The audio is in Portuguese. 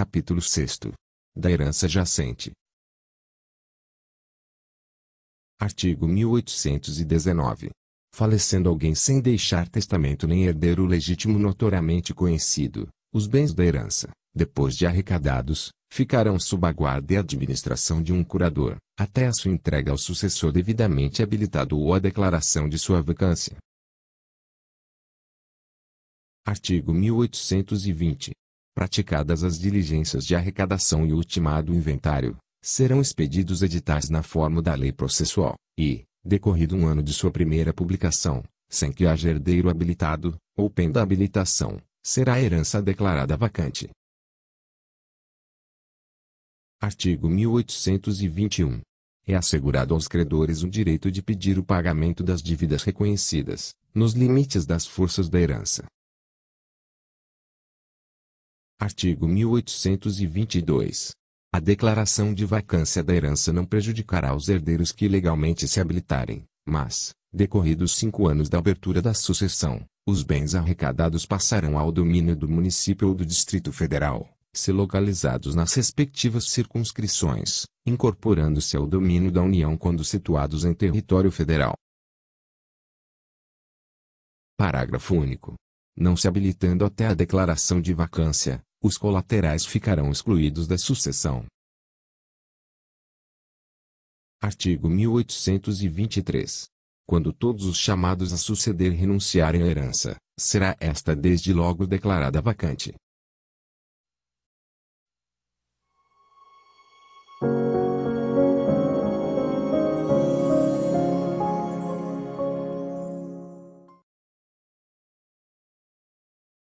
Capítulo 6 Da herança jacente. Artigo 1819. Falecendo alguém sem deixar testamento nem herdeiro legítimo notoriamente conhecido, os bens da herança, depois de arrecadados, ficarão sob a guarda e administração de um curador, até a sua entrega ao sucessor devidamente habilitado ou a declaração de sua vacância. Artigo 1820 praticadas as diligências de arrecadação e ultimado o inventário, serão expedidos editais na forma da lei processual, e, decorrido um ano de sua primeira publicação, sem que haja herdeiro habilitado, ou penda habilitação, será a herança declarada vacante. Artigo 1821. É assegurado aos credores o direito de pedir o pagamento das dívidas reconhecidas, nos limites das forças da herança, Artigo 1822. A declaração de vacância da herança não prejudicará os herdeiros que legalmente se habilitarem, mas, decorridos cinco anos da abertura da sucessão, os bens arrecadados passarão ao domínio do município ou do Distrito Federal, se localizados nas respectivas circunscrições, incorporando-se ao domínio da União quando situados em território federal. Parágrafo único. Não se habilitando até a declaração de vacância, os colaterais ficarão excluídos da sucessão. Artigo 1823. Quando todos os chamados a suceder renunciarem à herança, será esta desde logo declarada vacante,